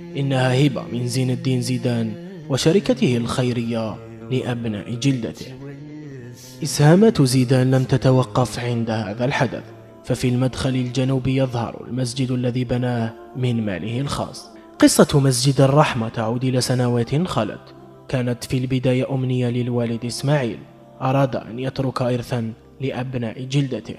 إنها هبة من زين الدين زيدان وشركته الخيرية لأبناء جلدته إسهامات زيدان لم تتوقف عند هذا الحدث ففي المدخل الجنوبي يظهر المسجد الذي بناه من ماله الخاص قصة مسجد الرحمة تعود إلى سنوات خلت كانت في البداية أمنية للوالد إسماعيل أراد أن يترك إرثا لأبناء جلدته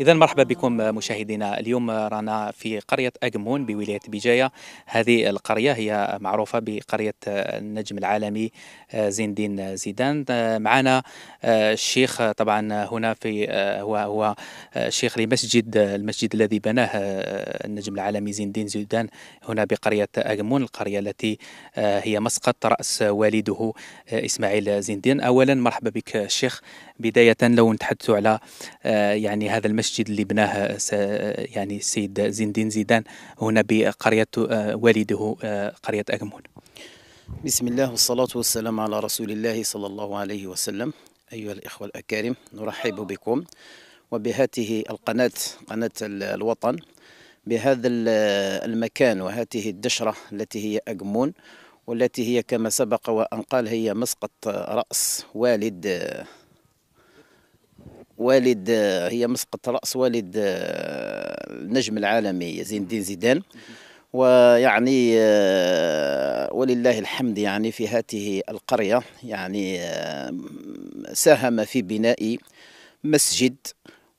إذا مرحبا بكم مشاهدينا اليوم رانا في قرية أجمون بولاية بجاية هذه القرية هي معروفة بقرية النجم العالمي آه، زين الدين زيدان آه، معنا آه، الشيخ طبعا هنا في هو هو شيخ لمسجد المسجد الذي بناه النجم العالمي زين الدين زيدان هنا بقرية أجمون القرية التي هي مسقط رأس والده إسماعيل زين الدين أولا مرحبا بك الشيخ بداية لو نتحدثوا على آه، يعني هذا المسجد اللي بناه آه، آه، يعني السيد زين الدين زيدان هنا بقرية والده قرية أكمون بسم الله والصلاة والسلام على رسول الله صلى الله عليه وسلم أيها الإخوة الأكارم نرحب بكم وبهذه القناة قناة الوطن بهذا المكان وهذه الدشرة التي هي أجمون والتي هي كما سبق وأن قال هي مسقط رأس والد والد هي مسقط راس والد آه، النجم العالمي زين الدين زيدان ويعني آه، ولله الحمد يعني في هذه القريه يعني آه، ساهم في بناء مسجد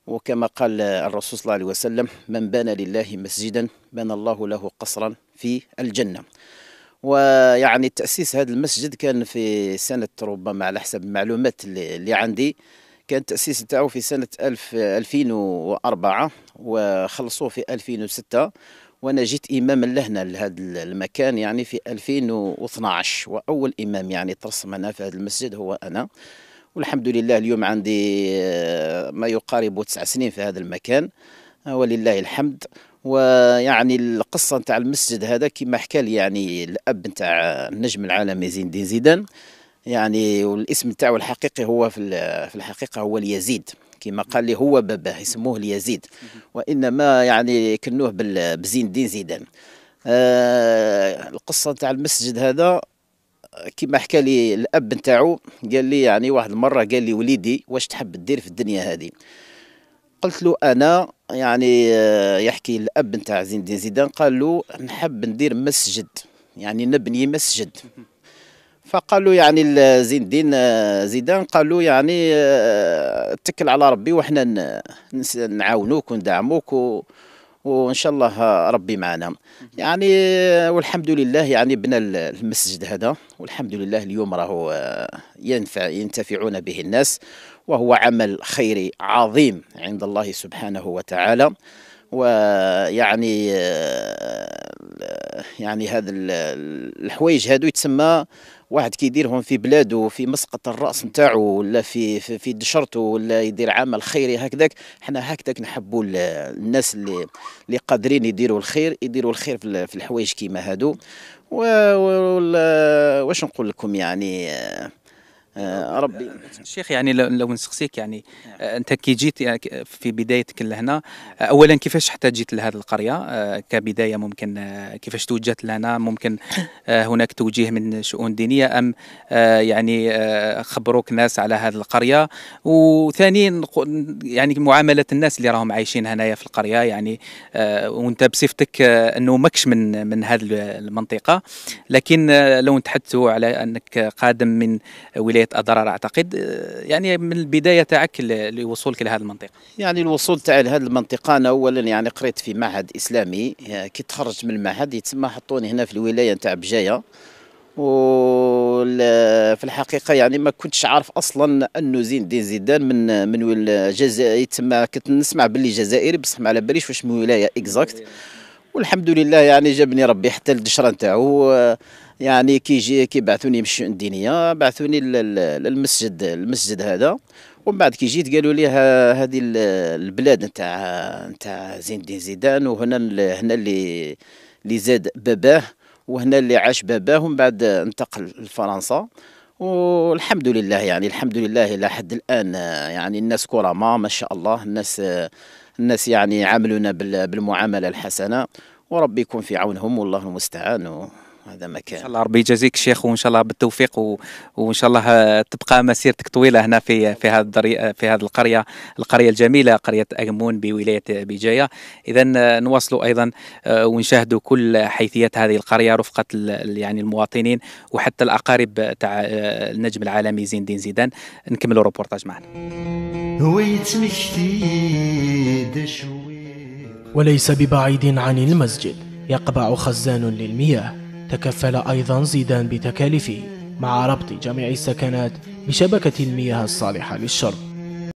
وكما قال الرسول صلى الله عليه وسلم من بان لله مسجدا بان الله له قصرا في الجنه ويعني تاسيس هذا المسجد كان في سنه ربما على حسب المعلومات اللي عندي كان التأسيس نتاعو في سنة 2004 وخلصوه في 2006 وانا جيت امام لهنا لهذا المكان يعني في 2012 واول امام يعني ترسم هنا في هذا المسجد هو انا والحمد لله اليوم عندي آه، ما يقارب تسع سنين في هذا المكان آه، ولله الحمد ويعني القصه نتاع المسجد هذا كما حكى لي يعني الاب نتاع النجم العالمي زين الدين زيدان يعني والاسم تاعو الحقيقي هو في في الحقيقه هو اليزيد كما قال لي هو باباه يسموه اليزيد وانما يعني كنوه بزين الدين زيدان آه القصه تاع المسجد هذا كما حكى لي الاب نتاعو قال لي يعني واحد المره قال لي وليدي واش تحب تدير في الدنيا هذه قلت له انا يعني آه، يحكي الاب نتاع زين الدين زيدان قال له نحب ندير مسجد يعني نبني مسجد فقالوا يعني زين الدين زيدان قالوا يعني آه، اتكل على ربي وحنا نعاونوك وندعموك وان شاء الله ربي معنا يعني آه، والحمد لله يعني بنا المسجد هذا والحمد لله اليوم راهو آه، ينفع ينتفعون به الناس وهو عمل خيري عظيم عند الله سبحانه وتعالى ويعني يعني هذا الحوايج هادو يتسمى واحد كيديرهم في بلاده في مسقط الراس نتاعو ولا في في, في دشرته ولا يدير عمل خيري هكذاك حنا هكذاك نحبوا الناس اللي اللي قادرين يديروا الخير يديروا الخير في الحوايج كيما هادو واش نقول لكم يعني آه، آه، ربي الشيخ يعني لو نسقسيك يعني آه، انت كي جيت آه، في بدايتك لهنا اولا كيفاش حتى جيت لهذه القريه كبدايه ممكن كيفاش توجهت لهنا ممكن هناك توجيه من شؤون دينيه ام يعني خبروك ناس على هذه القريه وثانيا يعني معامله الناس اللي راهم عايشين هنايا في القريه يعني وانت بصفتك انه ماكش من من هذه المنطقه لكن لو نتحدثوا على انك قادم من ولايه بداية الضرر اعتقد آه، يعني من البدايه تاعك لوصولك لهذه المنطقه يعني الوصول تاعي لهذه المنطقه انا اولا يعني قريت في معهد اسلامي آه، كي تخرجت من المعهد يتسمى حطوني هنا في الولايه نتاع بجايه و في الحقيقة يعني ما كنتش عارف أصلا أنه زين الدين زيدان من من الجزائر تسمى كنت نسمع باللي جزائري بصح ما على باليش واش من ولاية إكزاكت والحمد لله يعني جابني ربي حتى الدشرة نتاعو آه، يعني كي يجي كيبعثوني مش الدينيه بعثوني للمسجد المسجد هذا ومن بعد كي جيت قالوا لي هذه البلاد نتاع نتاع زين الدين زيدان وهنا هنا اللي اللي زاد باباه وهنا اللي عاش باباه ومن بعد انتقل لفرنسا والحمد لله يعني الحمد لله الى حد الان يعني الناس كرماء ما شاء الله الناس الناس يعني عاملونا بالمعامله الحسنه وربي يكون في عونهم والله المستعان هذا مكان ان شاء الله ربي يجازيك الشيخ وان شاء الله بالتوفيق و... وان شاء الله تبقى مسيرتك طويله هنا في في هذا الدري... في هذه القريه القريه الجميله قريه اغمون بولايه بجايه اذا نواصلوا ايضا آه، ونشاهدوا كل حيثيات هذه القريه رفقه ال... يعني المواطنين وحتى الاقارب تاع آه، النجم العالمي زين الدين زيدان نكملوا الروبورتاج معنا وليس ببعيد عن المسجد يقبع خزان للمياه تكفل أيضا زيدان بتكاليفه مع ربط جميع السكنات بشبكة المياه الصالحة للشرب